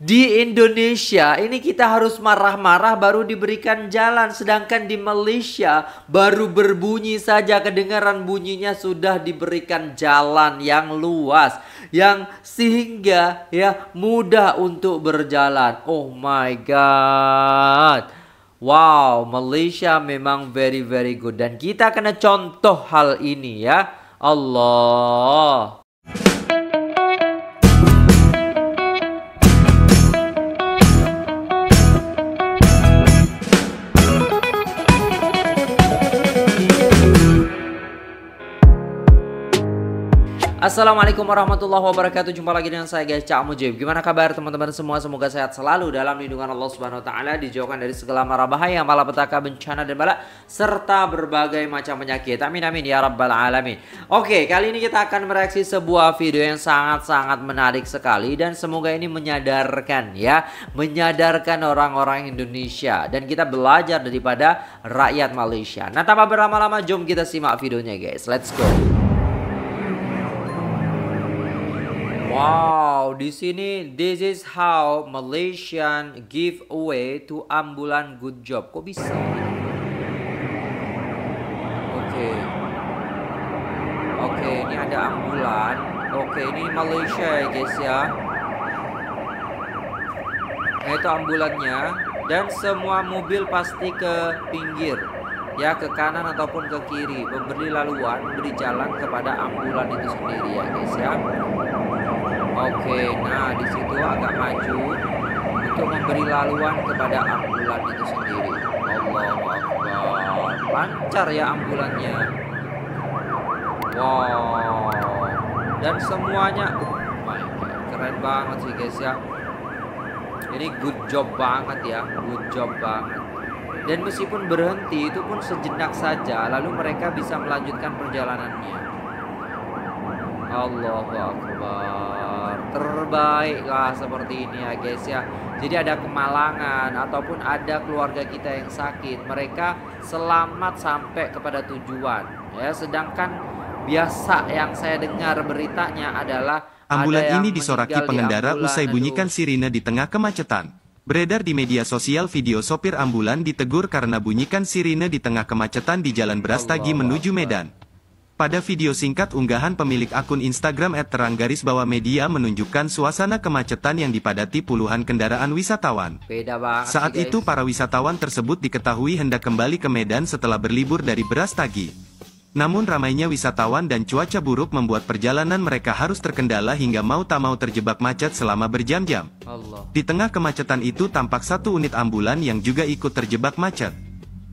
Di Indonesia ini kita harus marah-marah baru diberikan jalan sedangkan di Malaysia baru berbunyi saja kedengaran bunyinya sudah diberikan jalan yang luas yang sehingga ya mudah untuk berjalan. Oh my god. Wow, Malaysia memang very very good dan kita kena contoh hal ini ya. Allah. Assalamualaikum warahmatullahi wabarakatuh. Jumpa lagi dengan saya guys, Cak Mujib. Gimana kabar teman-teman semua? Semoga sehat selalu dalam lindungan Allah Subhanahu wa taala, dijauhkan dari segala mara bahaya, malapetaka, bencana dan bala serta berbagai macam penyakit. Amin amin ya rabbal alamin. Oke, kali ini kita akan mereaksi sebuah video yang sangat-sangat menarik sekali dan semoga ini menyadarkan ya, menyadarkan orang-orang Indonesia dan kita belajar daripada rakyat Malaysia. Nah, tanpa berlama-lama jom kita simak videonya guys. Let's go. Wow, di sini this is how Malaysian give away to ambulan good job. Kok bisa? Oke. Oke, ini ada ambulan. Oke, ini Malaysia ya guys ya. Nah, itu ambulannya dan semua mobil pasti ke pinggir ya ke kanan ataupun ke kiri memberi laluan memberi jalan kepada ambulan itu sendiri ya guys ya Oke, nah di situ agak maju untuk memberi laluan kepada ambulan itu sendiri. Allah, Allah. Lancar ya ambulannya. Wow. Dan semuanya oh my God, keren banget sih guys ya. Ini good job banget ya, good job banget. Dan meskipun berhenti itu pun sejenak saja lalu mereka bisa melanjutkan perjalanannya. Allah, Allah terbaik lah seperti ini ya guys ya jadi ada kemalangan ataupun ada keluarga kita yang sakit mereka selamat sampai kepada tujuan ya sedangkan biasa yang saya dengar beritanya adalah ambulan ini disoraki pengendara di usai bunyikan aduh. sirine di tengah kemacetan Beredar di media sosial video sopir ambulan ditegur karena bunyikan sirine di tengah kemacetan di Jalan Brastagi menuju Medan. Pada video singkat unggahan pemilik akun Instagram @terang garis bawah media menunjukkan suasana kemacetan yang dipadati puluhan kendaraan wisatawan. Saat itu para wisatawan tersebut diketahui hendak kembali ke Medan setelah berlibur dari Beras Tagi. Namun ramainya wisatawan dan cuaca buruk membuat perjalanan mereka harus terkendala hingga mau tak mau terjebak macet selama berjam-jam. Di tengah kemacetan itu tampak satu unit ambulan yang juga ikut terjebak macet.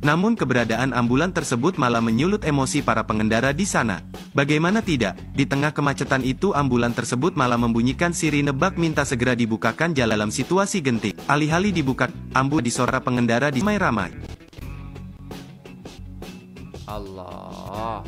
Namun keberadaan ambulan tersebut malah menyulut emosi para pengendara di sana. Bagaimana tidak, di tengah kemacetan itu ambulan tersebut malah membunyikan sirine bak minta segera dibukakan jalan dalam situasi genting. Alih-alih dibuka, ambu disorak pengendara di ramai-ramai. Allah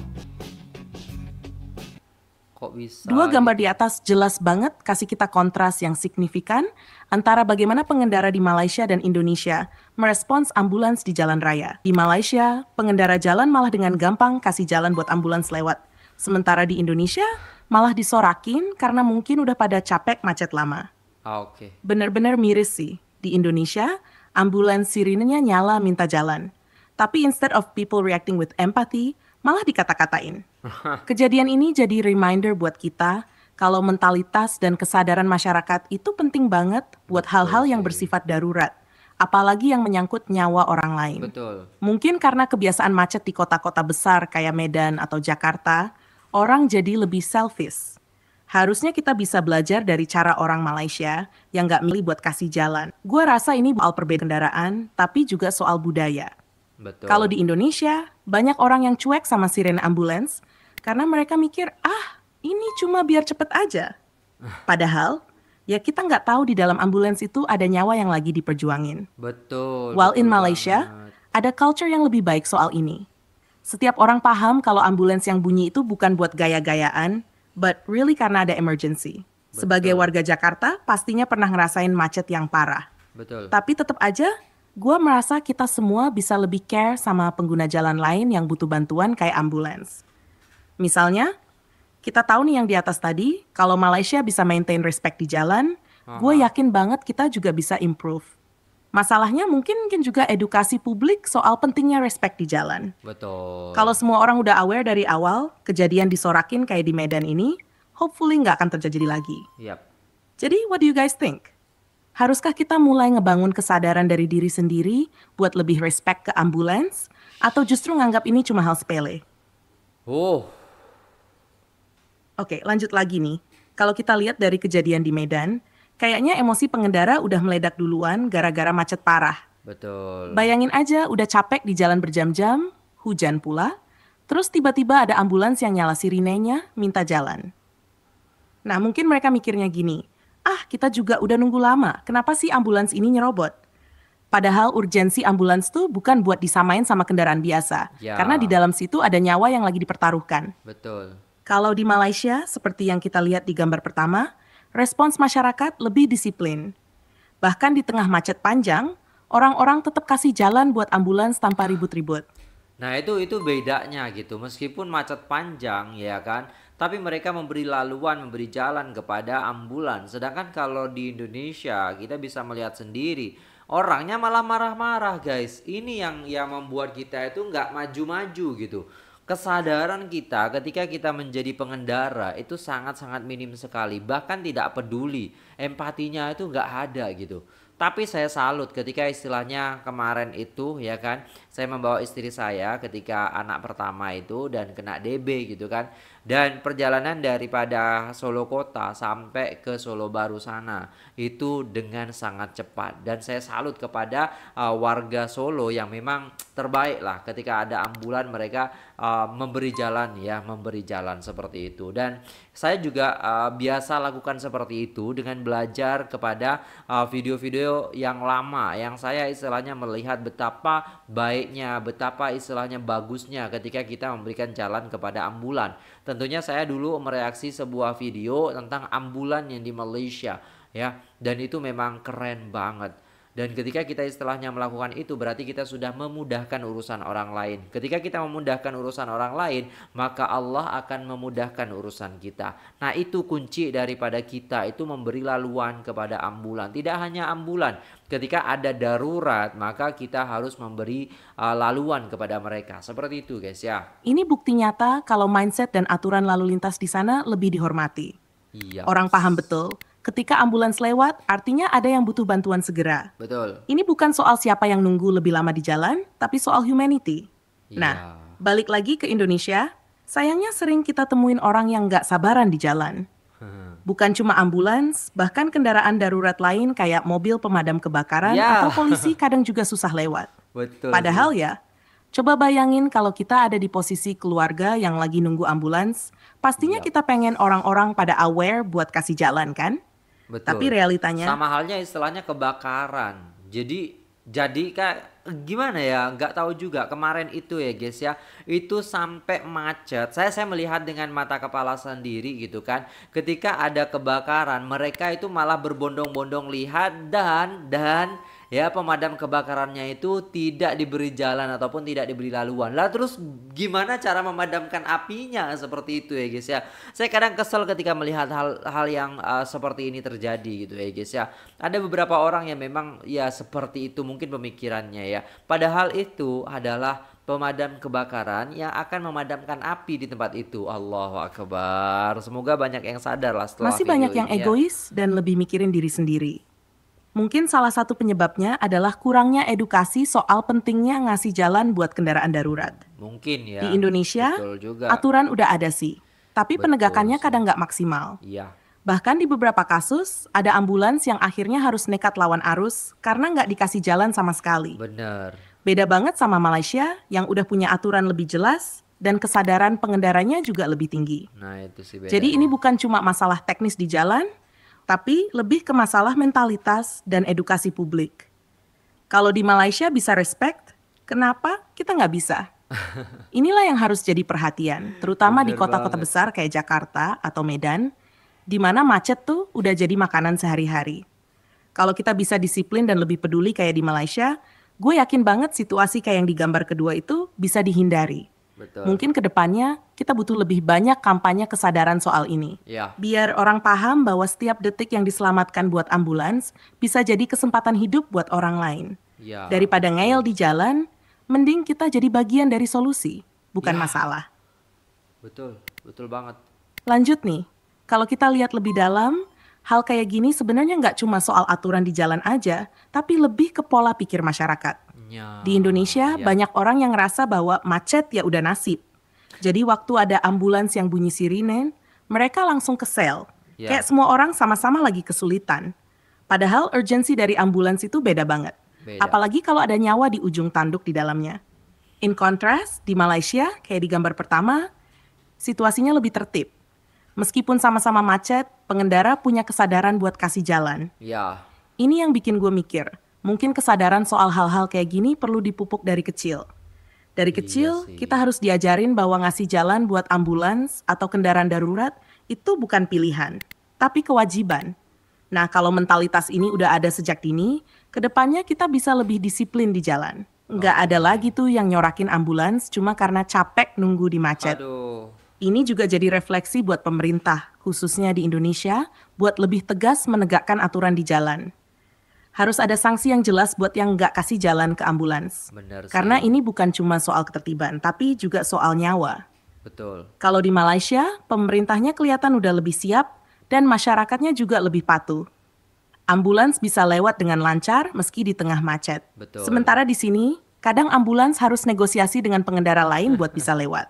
kok bisa dua gambar di gitu? atas jelas banget kasih kita kontras yang signifikan antara bagaimana pengendara di Malaysia dan Indonesia merespons ambulans di jalan raya. Di Malaysia, pengendara jalan malah dengan gampang kasih jalan buat ambulans lewat. Sementara di Indonesia, malah disorakin karena mungkin udah pada capek macet lama. Ah, Oke. Okay. Bener-bener miris sih. Di Indonesia, ambulans sirinenya nyala minta jalan. Tapi instead of people reacting with empathy, malah dikata-katain. Kejadian ini jadi reminder buat kita kalau mentalitas dan kesadaran masyarakat itu penting banget buat hal-hal yang bersifat darurat, apalagi yang menyangkut nyawa orang lain. Betul. Mungkin karena kebiasaan macet di kota-kota besar kayak Medan atau Jakarta, orang jadi lebih selfish. Harusnya kita bisa belajar dari cara orang Malaysia yang nggak milih buat kasih jalan. Gue rasa ini soal perbedaan kendaraan, tapi juga soal budaya Betul. Kalau di Indonesia, banyak orang yang cuek sama sirene ambulans karena mereka mikir, ah ini cuma biar cepet aja. Ah. Padahal, ya kita nggak tahu di dalam ambulans itu ada nyawa yang lagi diperjuangin. Betul. While betul in Malaysia, banget. ada culture yang lebih baik soal ini. Setiap orang paham kalau ambulans yang bunyi itu bukan buat gaya-gayaan, but really karena ada emergency. Betul. Sebagai warga Jakarta, pastinya pernah ngerasain macet yang parah. Betul. Tapi tetap aja, gue merasa kita semua bisa lebih care sama pengguna jalan lain yang butuh bantuan kayak ambulans. Misalnya, kita tahu nih yang di atas tadi, kalau Malaysia bisa maintain respect di jalan, gue yakin banget kita juga bisa improve. Masalahnya mungkin mungkin juga edukasi publik soal pentingnya respect di jalan. Betul. Kalau semua orang udah aware dari awal, kejadian disorakin kayak di Medan ini, hopefully nggak akan terjadi lagi. Yep. Jadi, what do you guys think? haruskah kita mulai ngebangun kesadaran dari diri sendiri buat lebih respect ke ambulans atau justru nganggap ini cuma hal sepele? Oh. Oke, lanjut lagi nih. Kalau kita lihat dari kejadian di Medan, kayaknya emosi pengendara udah meledak duluan gara-gara macet parah. Betul. Bayangin aja udah capek di jalan berjam-jam, hujan pula, terus tiba-tiba ada ambulans yang nyala sirinenya minta jalan. Nah, mungkin mereka mikirnya gini, ah kita juga udah nunggu lama, kenapa sih ambulans ini nyerobot? Padahal urgensi ambulans tuh bukan buat disamain sama kendaraan biasa, ya. karena di dalam situ ada nyawa yang lagi dipertaruhkan. Betul. Kalau di Malaysia, seperti yang kita lihat di gambar pertama, respons masyarakat lebih disiplin. Bahkan di tengah macet panjang, orang-orang tetap kasih jalan buat ambulans tanpa ribut-ribut. Nah itu itu bedanya gitu, meskipun macet panjang ya kan, tapi mereka memberi laluan, memberi jalan kepada ambulan. Sedangkan kalau di Indonesia kita bisa melihat sendiri orangnya malah marah-marah guys. Ini yang yang membuat kita itu nggak maju-maju gitu. Kesadaran kita ketika kita menjadi pengendara itu sangat-sangat minim sekali. Bahkan tidak peduli. Empatinya itu nggak ada gitu. Tapi saya salut ketika istilahnya kemarin itu ya kan saya membawa istri saya ketika anak pertama itu dan kena DB gitu kan dan perjalanan daripada Solo kota sampai ke Solo baru sana itu dengan sangat cepat dan saya salut kepada uh, warga Solo yang memang terbaik lah ketika ada ambulan mereka uh, memberi jalan ya memberi jalan seperti itu dan saya juga uh, biasa lakukan seperti itu dengan belajar kepada uh, video-video uh, yang lama yang saya istilahnya melihat betapa baik baiknya, betapa istilahnya bagusnya ketika kita memberikan jalan kepada ambulan. Tentunya saya dulu mereaksi sebuah video tentang ambulan yang di Malaysia ya dan itu memang keren banget dan ketika kita setelahnya melakukan itu berarti kita sudah memudahkan urusan orang lain. Ketika kita memudahkan urusan orang lain, maka Allah akan memudahkan urusan kita. Nah, itu kunci daripada kita itu memberi laluan kepada ambulan. Tidak hanya ambulan, ketika ada darurat maka kita harus memberi uh, laluan kepada mereka. Seperti itu, guys ya. Ini bukti nyata kalau mindset dan aturan lalu lintas di sana lebih dihormati. Iya. Orang paham betul Ketika ambulans lewat, artinya ada yang butuh bantuan segera. Betul. Ini bukan soal siapa yang nunggu lebih lama di jalan, tapi soal humanity. Ya. Nah, balik lagi ke Indonesia, sayangnya sering kita temuin orang yang nggak sabaran di jalan. Bukan cuma ambulans, bahkan kendaraan darurat lain kayak mobil pemadam kebakaran ya. atau polisi kadang juga susah lewat. Betul. Padahal ya, coba bayangin kalau kita ada di posisi keluarga yang lagi nunggu ambulans, pastinya ya. kita pengen orang-orang pada aware buat kasih jalan kan? Betul. Tapi realitanya sama halnya istilahnya kebakaran. Jadi jadi kayak gimana ya nggak tahu juga kemarin itu ya guys ya itu sampai macet saya saya melihat dengan mata kepala sendiri gitu kan ketika ada kebakaran mereka itu malah berbondong-bondong lihat dan dan ya pemadam kebakarannya itu tidak diberi jalan ataupun tidak diberi laluan. Lah terus gimana cara memadamkan apinya seperti itu ya guys ya. Saya kadang kesel ketika melihat hal-hal yang uh, seperti ini terjadi gitu ya guys ya. Ada beberapa orang yang memang ya seperti itu mungkin pemikirannya ya. Padahal itu adalah pemadam kebakaran yang akan memadamkan api di tempat itu. Allahu akbar. Semoga banyak yang sadar lah setelah Masih banyak yang ya. egois dan lebih mikirin diri sendiri. Mungkin salah satu penyebabnya adalah kurangnya edukasi soal pentingnya ngasih jalan buat kendaraan darurat. Mungkin ya. Di Indonesia, juga. aturan udah ada sih, tapi Betul penegakannya sih. kadang nggak maksimal. Iya. Bahkan di beberapa kasus, ada ambulans yang akhirnya harus nekat lawan arus karena nggak dikasih jalan sama sekali. Benar. Beda banget sama Malaysia yang udah punya aturan lebih jelas dan kesadaran pengendaranya juga lebih tinggi. Nah, itu sih beda. Jadi ini ya. bukan cuma masalah teknis di jalan, tapi lebih ke masalah mentalitas dan edukasi publik. Kalau di Malaysia bisa respect, kenapa kita nggak bisa? Inilah yang harus jadi perhatian, terutama di kota-kota besar kayak Jakarta atau Medan, di mana macet tuh udah jadi makanan sehari-hari. Kalau kita bisa disiplin dan lebih peduli kayak di Malaysia, gue yakin banget situasi kayak yang digambar kedua itu bisa dihindari. Betul. Mungkin kedepannya kita butuh lebih banyak kampanye kesadaran soal ini. Ya. Biar orang paham bahwa setiap detik yang diselamatkan buat ambulans bisa jadi kesempatan hidup buat orang lain. Ya. Daripada ngeyel di jalan, mending kita jadi bagian dari solusi, bukan ya. masalah. Betul, betul banget. Lanjut nih, kalau kita lihat lebih dalam, hal kayak gini sebenarnya nggak cuma soal aturan di jalan aja, tapi lebih ke pola pikir masyarakat. Iya. Di Indonesia ya. banyak orang yang ngerasa bahwa macet ya udah nasib. Jadi waktu ada ambulans yang bunyi sirine, mereka langsung ke sel. Ya. Kayak semua orang sama-sama lagi kesulitan. Padahal urgensi dari ambulans itu beda banget. Beda. Apalagi kalau ada nyawa di ujung tanduk di dalamnya. In contrast, di Malaysia, kayak di gambar pertama, situasinya lebih tertib. Meskipun sama-sama macet, pengendara punya kesadaran buat kasih jalan. Ya. Ini yang bikin gue mikir Mungkin kesadaran soal hal-hal kayak gini perlu dipupuk dari kecil. Dari iya kecil, iya kita harus diajarin bahwa ngasih jalan buat ambulans atau kendaraan darurat itu bukan pilihan, tapi kewajiban. Nah, kalau mentalitas ini udah ada sejak dini, kedepannya kita bisa lebih disiplin di jalan. Nggak oh. ada lagi tuh yang nyorakin ambulans cuma karena capek nunggu di macet. Aduh. Ini juga jadi refleksi buat pemerintah, khususnya di Indonesia, buat lebih tegas menegakkan aturan di jalan harus ada sanksi yang jelas buat yang nggak kasih jalan ke ambulans. Benar. Karena ini bukan cuma soal ketertiban, tapi juga soal nyawa. Betul. Kalau di Malaysia, pemerintahnya kelihatan udah lebih siap dan masyarakatnya juga lebih patuh. Ambulans bisa lewat dengan lancar meski di tengah macet. Betul. Sementara di sini, kadang ambulans harus negosiasi dengan pengendara lain buat bisa lewat.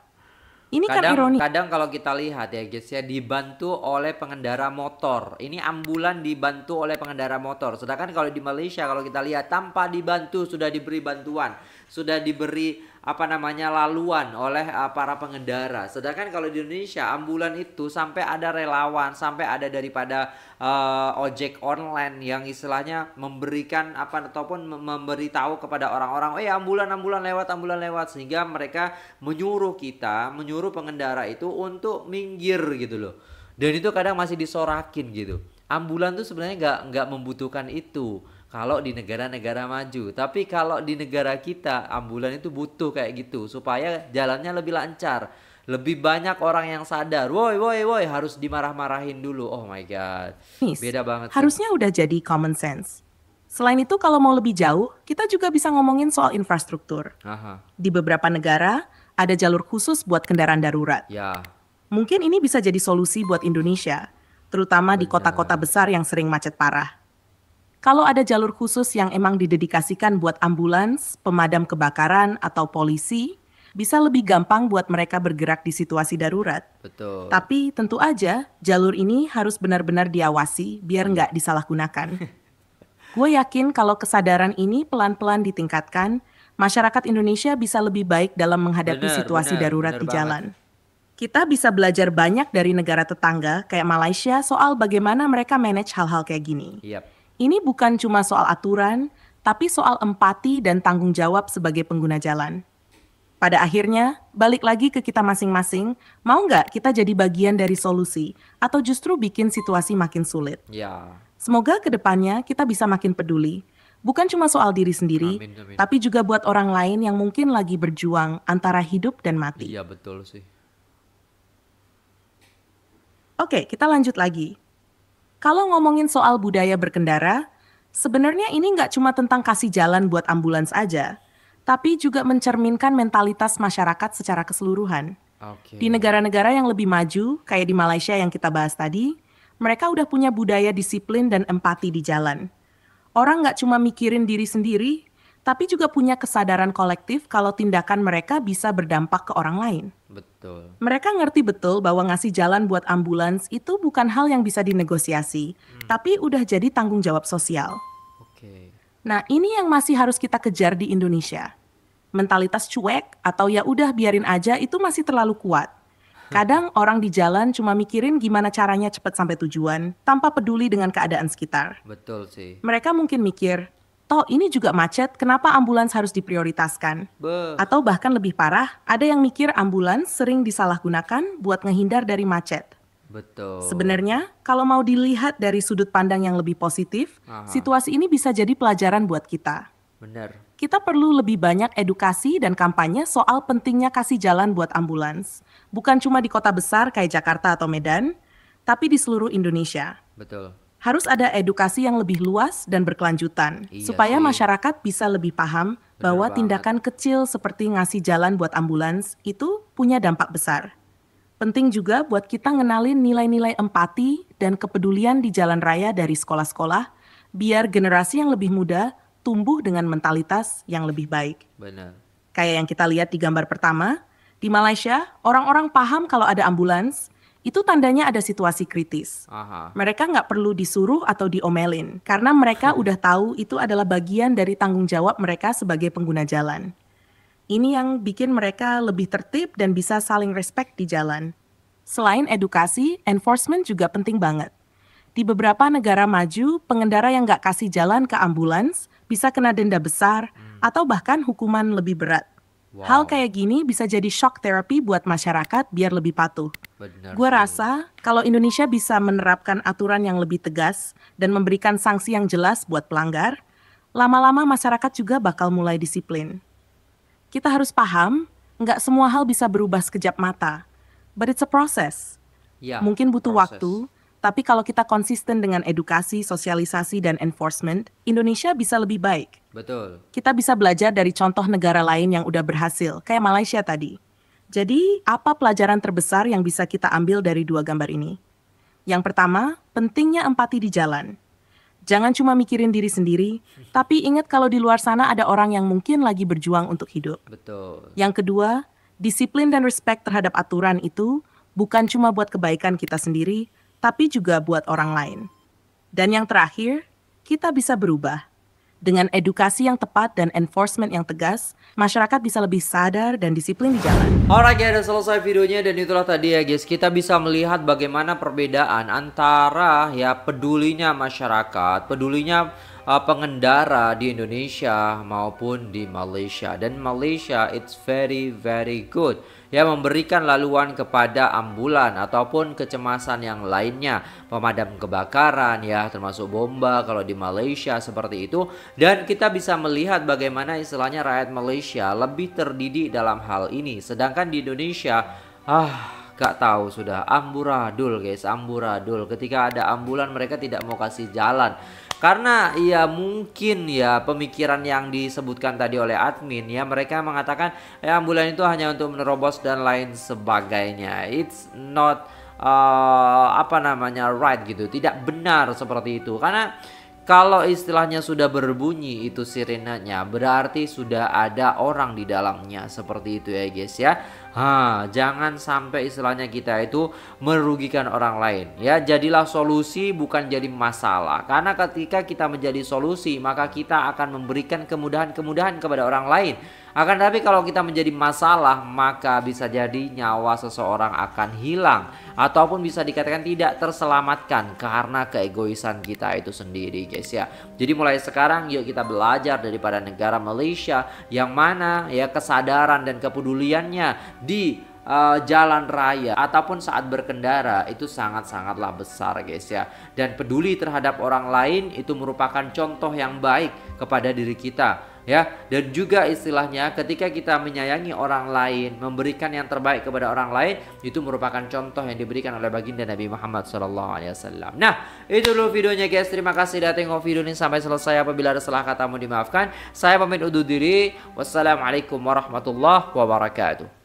Ini kan kadang, kan ironi. Kadang kalau kita lihat ya guys ya dibantu oleh pengendara motor. Ini ambulan dibantu oleh pengendara motor. Sedangkan kalau di Malaysia kalau kita lihat tanpa dibantu sudah diberi bantuan, sudah diberi apa namanya laluan oleh uh, para pengendara. Sedangkan kalau di Indonesia ambulan itu sampai ada relawan, sampai ada daripada uh, ojek online yang istilahnya memberikan apa ataupun memberitahu kepada orang-orang, "Eh, ambulan ambulan lewat, ambulan lewat." Sehingga mereka menyuruh kita, menyuruh pengendara itu untuk minggir gitu loh. Dan itu kadang masih disorakin gitu. Ambulan tuh sebenarnya nggak nggak membutuhkan itu kalau di negara-negara maju. Tapi kalau di negara kita ambulan itu butuh kayak gitu supaya jalannya lebih lancar. Lebih banyak orang yang sadar, woi woi woi harus dimarah-marahin dulu. Oh my god. Beda banget. Harusnya sih. udah jadi common sense. Selain itu kalau mau lebih jauh, kita juga bisa ngomongin soal infrastruktur. Aha. Di beberapa negara ada jalur khusus buat kendaraan darurat. Ya. Mungkin ini bisa jadi solusi buat Indonesia, terutama Benar. di kota-kota besar yang sering macet parah. Kalau ada jalur khusus yang emang didedikasikan buat ambulans, pemadam kebakaran, atau polisi, bisa lebih gampang buat mereka bergerak di situasi darurat. Betul. Tapi tentu aja jalur ini harus benar-benar diawasi biar nggak disalahgunakan. Gue yakin kalau kesadaran ini pelan-pelan ditingkatkan, masyarakat Indonesia bisa lebih baik dalam menghadapi bener, situasi bener, darurat bener di jalan. Kita bisa belajar banyak dari negara tetangga kayak Malaysia soal bagaimana mereka manage hal-hal kayak gini. Yep. Ini bukan cuma soal aturan, tapi soal empati dan tanggung jawab sebagai pengguna jalan. Pada akhirnya, balik lagi ke kita masing-masing, mau nggak kita jadi bagian dari solusi atau justru bikin situasi makin sulit? Ya. Semoga kedepannya kita bisa makin peduli, bukan cuma soal diri sendiri, amin, amin. tapi juga buat orang lain yang mungkin lagi berjuang antara hidup dan mati. Iya betul sih. Oke, kita lanjut lagi. Kalau ngomongin soal budaya berkendara, sebenarnya ini nggak cuma tentang kasih jalan buat ambulans aja, tapi juga mencerminkan mentalitas masyarakat secara keseluruhan. Okay. Di negara-negara yang lebih maju, kayak di Malaysia yang kita bahas tadi, mereka udah punya budaya disiplin dan empati di jalan. Orang nggak cuma mikirin diri sendiri, tapi juga punya kesadaran kolektif kalau tindakan mereka bisa berdampak ke orang lain. Betul. Mereka ngerti betul bahwa ngasih jalan buat ambulans itu bukan hal yang bisa dinegosiasi, hmm. tapi udah jadi tanggung jawab sosial. Oke. Okay. Nah, ini yang masih harus kita kejar di Indonesia. Mentalitas cuek atau ya udah biarin aja itu masih terlalu kuat. Kadang orang di jalan cuma mikirin gimana caranya cepat sampai tujuan tanpa peduli dengan keadaan sekitar. Betul sih. Mereka mungkin mikir, toh ini juga macet, kenapa ambulans harus diprioritaskan? Be. Atau bahkan lebih parah, ada yang mikir ambulans sering disalahgunakan buat ngehindar dari macet. Betul. Sebenarnya, kalau mau dilihat dari sudut pandang yang lebih positif, Aha. situasi ini bisa jadi pelajaran buat kita. Benar. Kita perlu lebih banyak edukasi dan kampanye soal pentingnya kasih jalan buat ambulans. Bukan cuma di kota besar kayak Jakarta atau Medan, tapi di seluruh Indonesia. Betul harus ada edukasi yang lebih luas dan berkelanjutan iya supaya sih. masyarakat bisa lebih paham Bener bahwa banget. tindakan kecil seperti ngasih jalan buat ambulans itu punya dampak besar. Penting juga buat kita ngenalin nilai-nilai empati dan kepedulian di jalan raya dari sekolah-sekolah biar generasi yang lebih muda tumbuh dengan mentalitas yang lebih baik. Benar. Kayak yang kita lihat di gambar pertama, di Malaysia orang-orang paham kalau ada ambulans, itu tandanya ada situasi kritis. Aha. Mereka nggak perlu disuruh atau diomelin, karena mereka udah tahu itu adalah bagian dari tanggung jawab mereka sebagai pengguna jalan. Ini yang bikin mereka lebih tertib dan bisa saling respect di jalan. Selain edukasi, enforcement juga penting banget. Di beberapa negara maju, pengendara yang nggak kasih jalan ke ambulans bisa kena denda besar hmm. atau bahkan hukuman lebih berat. Wow. Hal kayak gini bisa jadi shock therapy buat masyarakat biar lebih patuh. Gue rasa kalau Indonesia bisa menerapkan aturan yang lebih tegas dan memberikan sanksi yang jelas buat pelanggar, lama-lama masyarakat juga bakal mulai disiplin. Kita harus paham, nggak semua hal bisa berubah sekejap mata. But it's a process. Ya, Mungkin butuh proses. waktu, tapi kalau kita konsisten dengan edukasi, sosialisasi, dan enforcement, Indonesia bisa lebih baik. Betul. Kita bisa belajar dari contoh negara lain yang udah berhasil, kayak Malaysia tadi jadi, apa pelajaran terbesar yang bisa kita ambil dari dua gambar ini? Yang pertama, pentingnya empati di jalan. Jangan cuma mikirin diri sendiri, tapi ingat kalau di luar sana ada orang yang mungkin lagi berjuang untuk hidup. Betul. Yang kedua, disiplin dan respect terhadap aturan itu bukan cuma buat kebaikan kita sendiri, tapi juga buat orang lain. Dan yang terakhir, kita bisa berubah dengan edukasi yang tepat dan enforcement yang tegas, masyarakat bisa lebih sadar dan disiplin di jalan. Alright guys, dan selesai videonya dan itulah tadi ya guys, kita bisa melihat bagaimana perbedaan antara ya pedulinya masyarakat, pedulinya uh, pengendara di Indonesia maupun di Malaysia. Dan Malaysia it's very very good yang memberikan laluan kepada ambulan ataupun kecemasan yang lainnya, pemadam kebakaran ya termasuk bomba kalau di Malaysia seperti itu dan kita bisa melihat bagaimana istilahnya rakyat Malaysia lebih terdidik dalam hal ini sedangkan di Indonesia ah Gak tahu sudah amburadul guys, amburadul. Ketika ada ambulan mereka tidak mau kasih jalan. Karena ya mungkin ya pemikiran yang disebutkan tadi oleh admin ya mereka mengatakan ya ambulan itu hanya untuk menerobos dan lain sebagainya. It's not uh, apa namanya right gitu, tidak benar seperti itu. Karena kalau istilahnya sudah berbunyi itu sirenanya berarti sudah ada orang di dalamnya seperti itu ya guys ya. Ha, jangan sampai istilahnya kita itu merugikan orang lain. Ya, jadilah solusi bukan jadi masalah. Karena ketika kita menjadi solusi, maka kita akan memberikan kemudahan-kemudahan kepada orang lain. Akan tapi kalau kita menjadi masalah, maka bisa jadi nyawa seseorang akan hilang ataupun bisa dikatakan tidak terselamatkan karena keegoisan kita itu sendiri guys ya. Jadi mulai sekarang yuk kita belajar daripada negara Malaysia yang mana ya kesadaran dan kepeduliannya di uh, jalan raya ataupun saat berkendara itu sangat-sangatlah besar guys ya. Dan peduli terhadap orang lain itu merupakan contoh yang baik kepada diri kita ya dan juga istilahnya ketika kita menyayangi orang lain memberikan yang terbaik kepada orang lain itu merupakan contoh yang diberikan oleh baginda Nabi Muhammad Shallallahu Alaihi Wasallam nah itu dulu videonya guys terima kasih sudah tengok video ini sampai selesai apabila ada salah katamu dimaafkan saya pamit undur diri wassalamualaikum warahmatullahi wabarakatuh